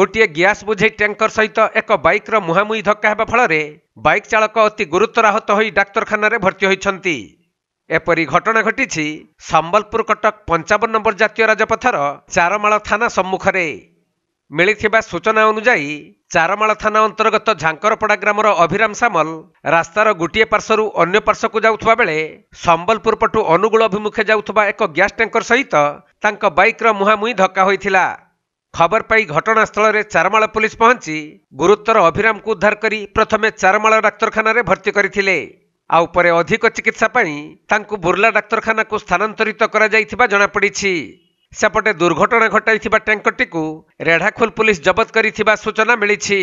ଗୋଟିଏ ଗ୍ୟାସ୍ ବୋଝେଇ ଟ୍ୟାଙ୍କର ସହିତ ଏକ ବାଇକ୍ର ମୁହାଁମୁହି ଧକ୍କା ହେବା ଫଳରେ ବାଇକ୍ ଚାଳକ ଅତି ଗୁରୁତର ଆହତ ହୋଇ ଡାକ୍ତରଖାନାରେ ଭର୍ତ୍ତି ହୋଇଛନ୍ତି ଏପରି ଘଟଣା ଘଟିଛି ସମ୍ବଲପୁର କଟକ ପଞ୍ଚାବନ ନମ୍ବର ଜାତୀୟ ରାଜପଥର ଚାରମାଳ ଥାନା ସମ୍ମୁଖରେ ମିଳିଥିବା ସୂଚନା ଅନୁଯାୟୀ ଚାରମାଳ ଥାନା ଅନ୍ତର୍ଗତ ଝାଙ୍କରପଡ଼ା ଗ୍ରାମର ଅଭିରାମ ସାମଲ ରାସ୍ତାର ଗୋଟିଏ ପାର୍ଶ୍ୱରୁ ଅନ୍ୟ ପାର୍ଶ୍ୱକୁ ଯାଉଥିବା ବେଳେ ସମ୍ବଲପୁର ପଟୁ ଅନୁଗୁଳ ଅଭିମୁଖେ ଯାଉଥିବା ଏକ ଗ୍ୟାସ୍ ଟ୍ୟାଙ୍କର ସହିତ ତାଙ୍କ ବାଇକ୍ର ମୁହାଁମୁହିଁ ଧକ୍କା ହୋଇଥିଲା খবর পাই ঘটনাস্থଳରେ চারমাଳ পুলিশ ପହଞ୍ଚି ଗୁରୁତର ଅଭିରାମକୁ ଉଦ୍ଧାର କରି ପ୍ରଥମେ ଚାରମାଳ ଡାକ୍ତରଖାନାରେ ଭର୍ତ୍ତି କରିଥିଲେ ଆଉ ପରେ ଅଧିକ ଚିକିତ୍ସା ପାଇଁ ତାଙ୍କୁ ବୁର୍ଲା ଡାକ୍ତରଖାନାକୁ ସ୍ଥାନାନ୍ତରିତ କରାଯାଇଥିବା ଜଣାପଡ଼ିଛି ସେପଟେ ଦୁର୍ଘଟଣା ଘଟାଇଥିବା ଟ୍ୟାଙ୍କରଟିକୁ ରେଢ଼ାଖୋଲ ପୁଲିସ ଜବତ କରିଥିବା ସୂଚନା ମିଳିଛି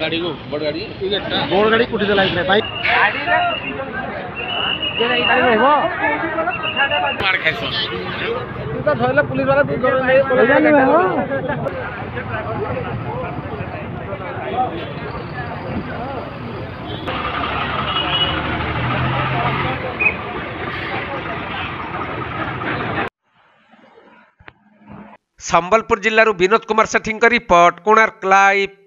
ଗାଡ଼ି ধরলে পুলিশ বালা তুই ସମ୍ବଲପୁର ଜିଲ୍ଲାରୁ ବିନୋଦ କୁମାର ସେଠୀଙ୍କ ରିପୋର୍ଟ କୋଣାର୍କ ଲାଇଭ୍